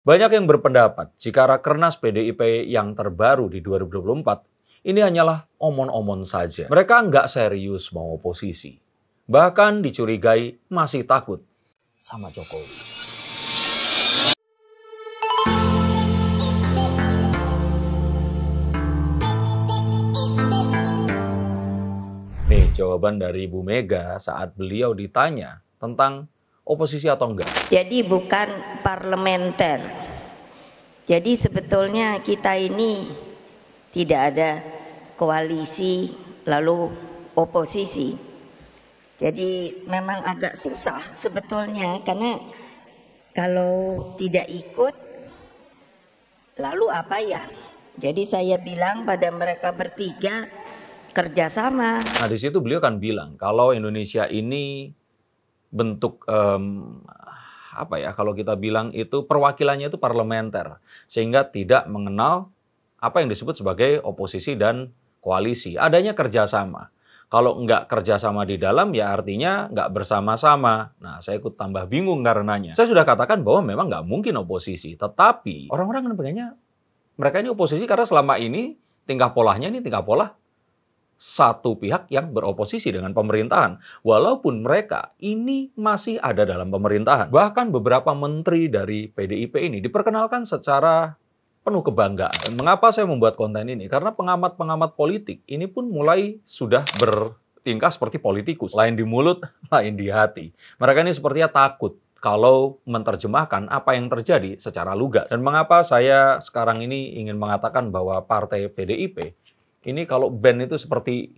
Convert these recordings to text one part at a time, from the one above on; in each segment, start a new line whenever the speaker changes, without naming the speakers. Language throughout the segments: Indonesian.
Banyak yang berpendapat jika Rakernas PDIP yang terbaru di 2024 ini hanyalah omon-omon saja. Mereka nggak serius mau oposisi. Bahkan dicurigai masih takut sama Jokowi. Nih jawaban dari Bu Mega saat beliau ditanya tentang oposisi atau enggak? Jadi bukan parlementer. Jadi sebetulnya kita ini tidak ada koalisi lalu oposisi. Jadi memang agak susah sebetulnya karena kalau tidak ikut lalu apa ya? Jadi saya bilang pada mereka bertiga kerjasama. Nah di situ beliau kan bilang kalau Indonesia ini bentuk um, apa ya kalau kita bilang itu perwakilannya itu parlementer sehingga tidak mengenal apa yang disebut sebagai oposisi dan koalisi adanya kerjasama kalau nggak kerjasama di dalam ya artinya nggak bersama-sama nah saya ikut tambah bingung karenanya saya sudah katakan bahwa memang nggak mungkin oposisi tetapi orang-orang kan pengennya mereka ini oposisi karena selama ini tingkah polanya ini tingkah pola satu pihak yang beroposisi dengan pemerintahan. Walaupun mereka ini masih ada dalam pemerintahan. Bahkan beberapa menteri dari PDIP ini diperkenalkan secara penuh kebanggaan. Mengapa saya membuat konten ini? Karena pengamat-pengamat politik ini pun mulai sudah bertingkah seperti politikus. Lain di mulut, lain di hati. Mereka ini sepertinya takut kalau menerjemahkan apa yang terjadi secara lugas. Dan mengapa saya sekarang ini ingin mengatakan bahwa partai PDIP ini kalau band itu seperti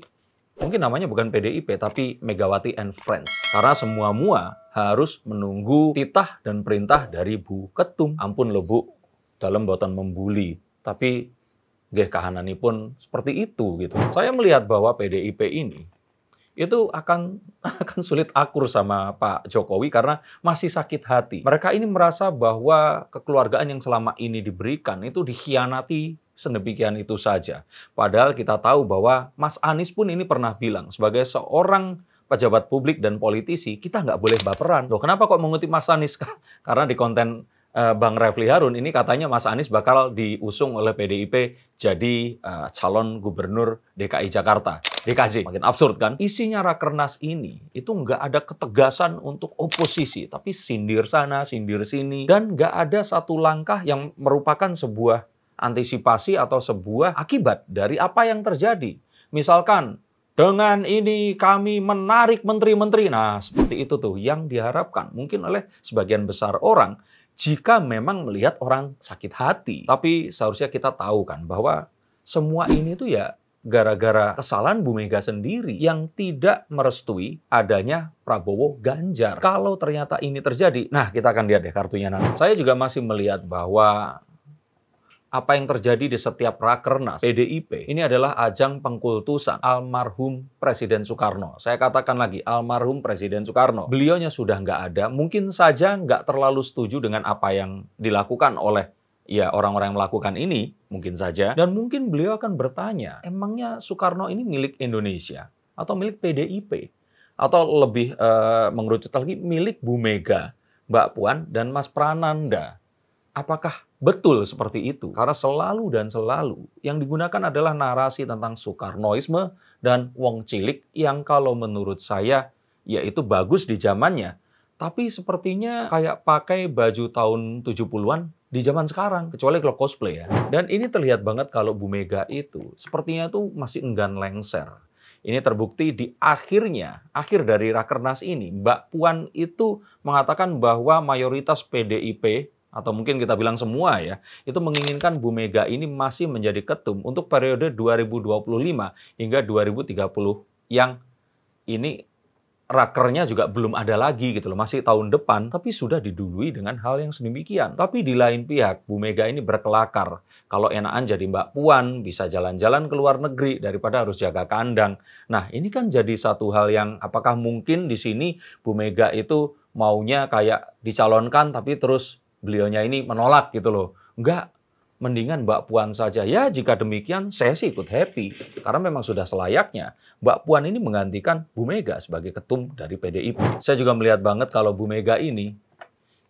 mungkin namanya bukan PDIP tapi Megawati and Friends karena semua mua harus menunggu titah dan perintah dari Bu Ketum. Ampun lo Bu, dalam buatan membuli, tapi geh kahanan pun seperti itu gitu. Saya melihat bahwa PDIP ini itu akan akan sulit akur sama Pak Jokowi karena masih sakit hati. Mereka ini merasa bahwa kekeluargaan yang selama ini diberikan itu dikhianati sedemikian itu saja. Padahal kita tahu bahwa Mas Anies pun ini pernah bilang sebagai seorang pejabat publik dan politisi kita nggak boleh baperan. Loh kenapa kok mengutip Mas Anies? Karena di konten Eh, Bang Refli Harun ini katanya Mas Anies bakal diusung oleh PDIP jadi uh, calon gubernur DKI Jakarta. DKJ makin absurd kan? Isinya rakernas ini itu nggak ada ketegasan untuk oposisi, tapi sindir sana, sindir sini, dan nggak ada satu langkah yang merupakan sebuah antisipasi atau sebuah akibat dari apa yang terjadi. Misalkan dengan ini kami menarik menteri-menteri. Nah, seperti itu tuh yang diharapkan mungkin oleh sebagian besar orang jika memang melihat orang sakit hati. Tapi seharusnya kita tahu kan bahwa semua ini tuh ya gara-gara kesalahan Bu Mega sendiri yang tidak merestui adanya Prabowo Ganjar. Kalau ternyata ini terjadi, nah kita akan lihat deh kartunya nanti. Saya juga masih melihat bahwa apa yang terjadi di setiap rakernas PDIP ini adalah ajang pengkultusan almarhum Presiden Soekarno. Saya katakan lagi, almarhum Presiden Soekarno. Beliaunya sudah nggak ada, mungkin saja nggak terlalu setuju dengan apa yang dilakukan oleh ya orang-orang yang melakukan ini, mungkin saja. Dan mungkin beliau akan bertanya, emangnya Soekarno ini milik Indonesia atau milik PDIP? Atau lebih uh, mengerucut lagi, milik Bu Mega, Mbak Puan, dan Mas Prananda. Apakah Betul seperti itu, karena selalu dan selalu yang digunakan adalah narasi tentang Soekarnoisme dan Wong Cilik yang kalau menurut saya yaitu bagus di zamannya. Tapi sepertinya kayak pakai baju tahun 70-an di zaman sekarang, kecuali kalau cosplay ya. Dan ini terlihat banget kalau Bu Mega itu sepertinya tuh masih enggan lengser. Ini terbukti di akhirnya, akhir dari Rakernas ini, Mbak Puan itu mengatakan bahwa mayoritas PDIP atau mungkin kita bilang semua ya, itu menginginkan Bu Mega ini masih menjadi ketum untuk periode 2025 hingga 2030 yang ini rakernya juga belum ada lagi gitu loh, masih tahun depan tapi sudah didului dengan hal yang sedemikian. Tapi di lain pihak, Bu Mega ini berkelakar. Kalau enakan jadi Mbak Puan, bisa jalan-jalan ke luar negeri daripada harus jaga kandang. Nah, ini kan jadi satu hal yang apakah mungkin di sini Bu Mega itu maunya kayak dicalonkan tapi terus beliaunya ini menolak gitu loh. Enggak, mendingan Mbak Puan saja. Ya jika demikian saya sih ikut happy karena memang sudah selayaknya Mbak Puan ini menggantikan Bu Mega sebagai ketum dari PDIP. Saya juga melihat banget kalau Bu Mega ini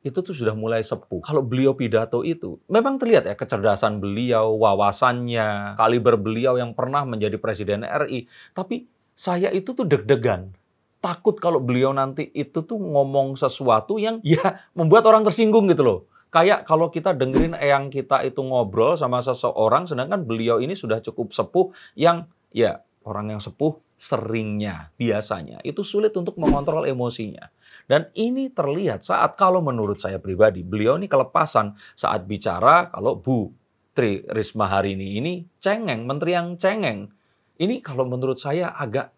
itu tuh sudah mulai sepuh. Kalau beliau pidato itu, memang terlihat ya kecerdasan beliau, wawasannya, kaliber beliau yang pernah menjadi presiden RI. Tapi saya itu tuh deg-degan takut kalau beliau nanti itu tuh ngomong sesuatu yang ya membuat orang tersinggung gitu loh. Kayak kalau kita dengerin eyang kita itu ngobrol sama seseorang sedangkan beliau ini sudah cukup sepuh yang ya orang yang sepuh seringnya biasanya itu sulit untuk mengontrol emosinya. Dan ini terlihat saat kalau menurut saya pribadi beliau ini kelepasan saat bicara kalau Bu Tri Risma hari ini ini cengeng, menteri yang cengeng. Ini kalau menurut saya agak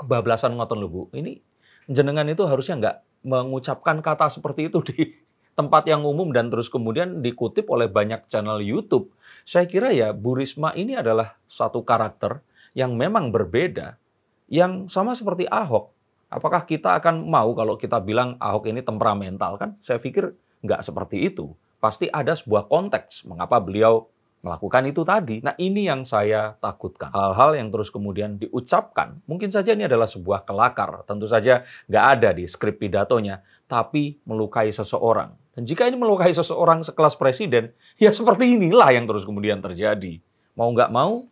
kebablasan ngoten lho Bu. Ini jenengan itu harusnya nggak mengucapkan kata seperti itu di tempat yang umum dan terus kemudian dikutip oleh banyak channel YouTube. Saya kira ya Bu Risma ini adalah satu karakter yang memang berbeda yang sama seperti Ahok. Apakah kita akan mau kalau kita bilang Ahok ini temperamental kan? Saya pikir nggak seperti itu. Pasti ada sebuah konteks mengapa beliau melakukan itu tadi. Nah, ini yang saya takutkan. Hal-hal yang terus kemudian diucapkan, mungkin saja ini adalah sebuah kelakar. Tentu saja nggak ada di skrip pidatonya, tapi melukai seseorang. Dan jika ini melukai seseorang sekelas presiden, ya seperti inilah yang terus kemudian terjadi. Mau nggak mau,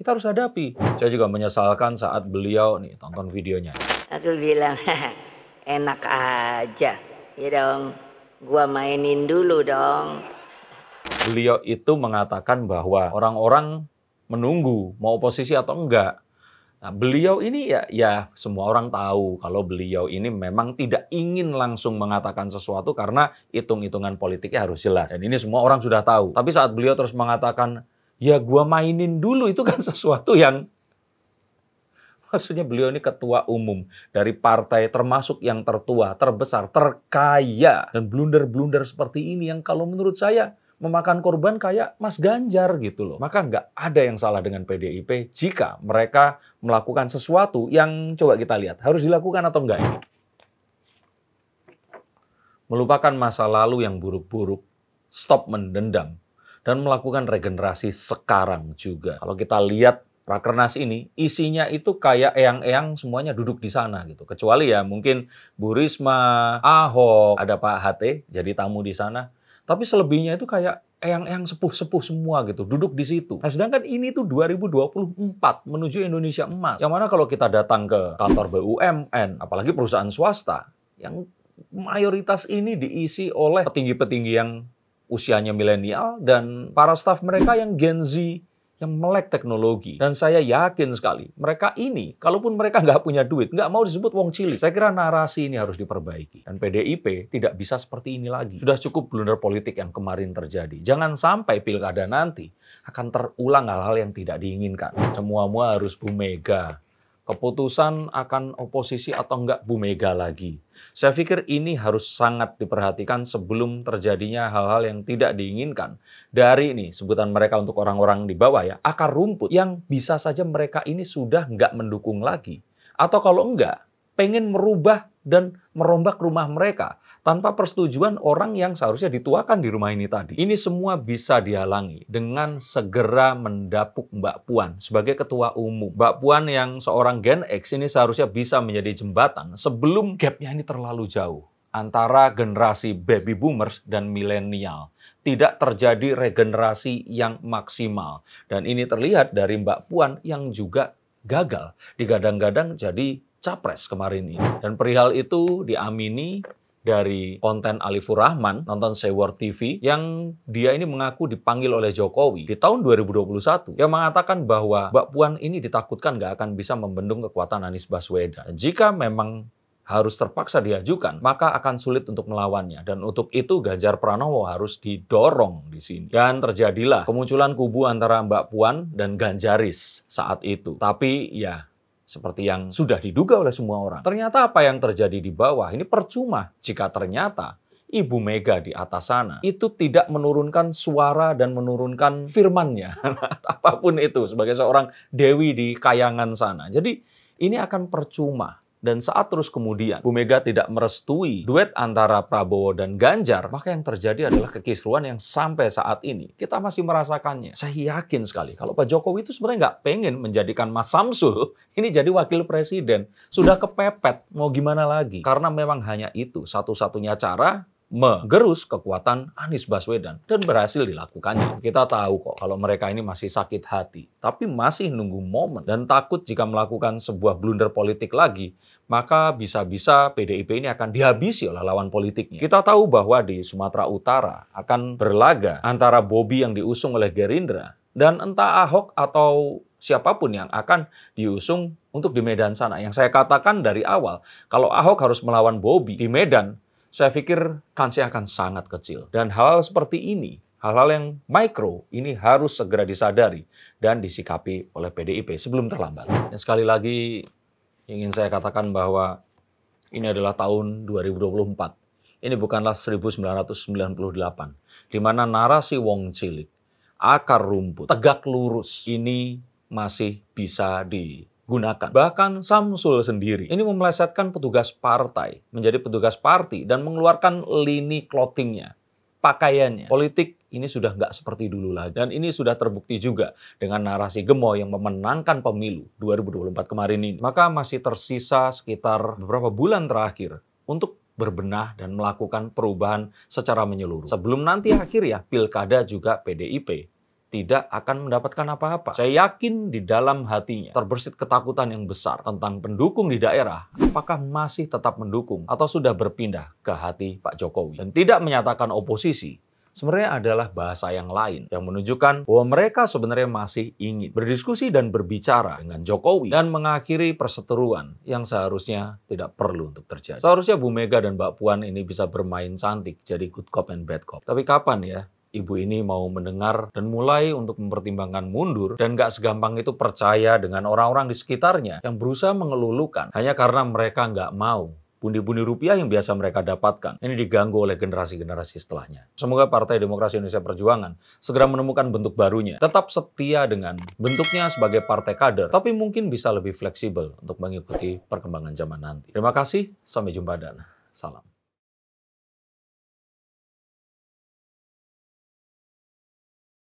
kita harus hadapi. Saya juga menyesalkan saat beliau nih tonton videonya. Aku bilang, enak aja. Ya dong, gua mainin dulu dong beliau itu mengatakan bahwa orang-orang menunggu mau oposisi atau enggak. Nah, beliau ini ya, ya semua orang tahu kalau beliau ini memang tidak ingin langsung mengatakan sesuatu karena hitung-hitungan politiknya harus jelas. Dan ini semua orang sudah tahu. Tapi saat beliau terus mengatakan, ya gua mainin dulu itu kan sesuatu yang maksudnya beliau ini ketua umum dari partai termasuk yang tertua, terbesar, terkaya dan blunder-blunder seperti ini yang kalau menurut saya memakan korban kayak Mas Ganjar gitu loh. Maka nggak ada yang salah dengan PDIP jika mereka melakukan sesuatu yang coba kita lihat harus dilakukan atau enggak ini. Melupakan masa lalu yang buruk-buruk, stop mendendam, dan melakukan regenerasi sekarang juga. Kalau kita lihat Rakernas ini isinya itu kayak eyang-eyang semuanya duduk di sana gitu. Kecuali ya mungkin Bu Risma, Ahok, ada Pak HT jadi tamu di sana tapi selebihnya itu kayak yang yang sepuh-sepuh semua gitu, duduk di situ. Nah, sedangkan ini tuh 2024 menuju Indonesia emas. Yang mana kalau kita datang ke kantor BUMN, apalagi perusahaan swasta, yang mayoritas ini diisi oleh petinggi-petinggi yang usianya milenial dan para staf mereka yang Gen Z yang melek teknologi. Dan saya yakin sekali, mereka ini, kalaupun mereka nggak punya duit, nggak mau disebut wong cilik. Saya kira narasi ini harus diperbaiki. Dan PDIP tidak bisa seperti ini lagi. Sudah cukup blunder politik yang kemarin terjadi. Jangan sampai pilkada nanti akan terulang hal-hal yang tidak diinginkan. Semua-mua harus Bu keputusan akan oposisi atau enggak Bu Mega lagi. Saya pikir ini harus sangat diperhatikan sebelum terjadinya hal-hal yang tidak diinginkan dari ini sebutan mereka untuk orang-orang di bawah ya akar rumput yang bisa saja mereka ini sudah enggak mendukung lagi atau kalau enggak pengen merubah dan merombak rumah mereka tanpa persetujuan orang yang seharusnya dituakan di rumah ini tadi. Ini semua bisa dihalangi dengan segera mendapuk Mbak Puan sebagai ketua umum. Mbak Puan yang seorang Gen X ini seharusnya bisa menjadi jembatan sebelum gapnya ini terlalu jauh antara generasi baby boomers dan milenial. Tidak terjadi regenerasi yang maksimal. Dan ini terlihat dari Mbak Puan yang juga gagal. Digadang-gadang jadi capres kemarin ini. Dan perihal itu diamini dari konten Alifur Rahman, nonton Seward TV, yang dia ini mengaku dipanggil oleh Jokowi di tahun 2021 yang mengatakan bahwa Mbak Puan ini ditakutkan gak akan bisa membendung kekuatan Anies Baswedan. Jika memang harus terpaksa diajukan, maka akan sulit untuk melawannya. Dan untuk itu Ganjar Pranowo harus didorong di sini. Dan terjadilah kemunculan kubu antara Mbak Puan dan Ganjaris saat itu. Tapi ya seperti yang sudah diduga oleh semua orang. Ternyata apa yang terjadi di bawah ini percuma jika ternyata Ibu Mega di atas sana itu tidak menurunkan suara dan menurunkan firmannya. Apapun itu sebagai seorang dewi di kayangan sana. Jadi ini akan percuma dan saat terus kemudian Bu Mega tidak merestui duet antara Prabowo dan Ganjar, maka yang terjadi adalah kekisruan yang sampai saat ini kita masih merasakannya. Saya yakin sekali kalau Pak Jokowi itu sebenarnya nggak pengen menjadikan Mas Samsul ini jadi wakil presiden. Sudah kepepet, mau gimana lagi? Karena memang hanya itu satu-satunya cara menggerus kekuatan Anies Baswedan dan berhasil dilakukannya. Kita tahu kok kalau mereka ini masih sakit hati, tapi masih nunggu momen dan takut jika melakukan sebuah blunder politik lagi, maka bisa-bisa PDIP ini akan dihabisi oleh lawan politiknya. Kita tahu bahwa di Sumatera Utara akan berlaga antara Bobi yang diusung oleh Gerindra dan entah Ahok atau siapapun yang akan diusung untuk di Medan sana. Yang saya katakan dari awal, kalau Ahok harus melawan Bobi di Medan, saya pikir kansnya akan sangat kecil. Dan hal-hal seperti ini, hal-hal yang mikro, ini harus segera disadari dan disikapi oleh PDIP sebelum terlambat. Dan sekali lagi ingin saya katakan bahwa ini adalah tahun 2024. Ini bukanlah 1998, di mana narasi wong cilik, akar rumput, tegak lurus, ini masih bisa di gunakan. Bahkan Samsul sendiri ini memelesetkan petugas partai menjadi petugas parti dan mengeluarkan lini clothingnya, pakaiannya. Politik ini sudah nggak seperti dulu lagi. Dan ini sudah terbukti juga dengan narasi Gemo yang memenangkan pemilu 2024 kemarin ini. Maka masih tersisa sekitar beberapa bulan terakhir untuk berbenah dan melakukan perubahan secara menyeluruh. Sebelum nanti akhir ya pilkada juga PDIP tidak akan mendapatkan apa-apa. Saya yakin di dalam hatinya terbersit ketakutan yang besar tentang pendukung di daerah apakah masih tetap mendukung atau sudah berpindah ke hati Pak Jokowi. Dan tidak menyatakan oposisi sebenarnya adalah bahasa yang lain yang menunjukkan bahwa mereka sebenarnya masih ingin berdiskusi dan berbicara dengan Jokowi dan mengakhiri perseteruan yang seharusnya tidak perlu untuk terjadi. Seharusnya Bu Mega dan Mbak Puan ini bisa bermain cantik jadi good cop and bad cop. Tapi kapan ya ibu ini mau mendengar dan mulai untuk mempertimbangkan mundur dan gak segampang itu percaya dengan orang-orang di sekitarnya yang berusaha mengelulukan hanya karena mereka gak mau bundi-bundi rupiah yang biasa mereka dapatkan. Ini diganggu oleh generasi-generasi setelahnya. Semoga Partai Demokrasi Indonesia Perjuangan segera menemukan bentuk barunya. Tetap setia dengan bentuknya sebagai partai kader, tapi mungkin bisa lebih fleksibel untuk mengikuti perkembangan zaman nanti. Terima kasih, sampai jumpa dan salam.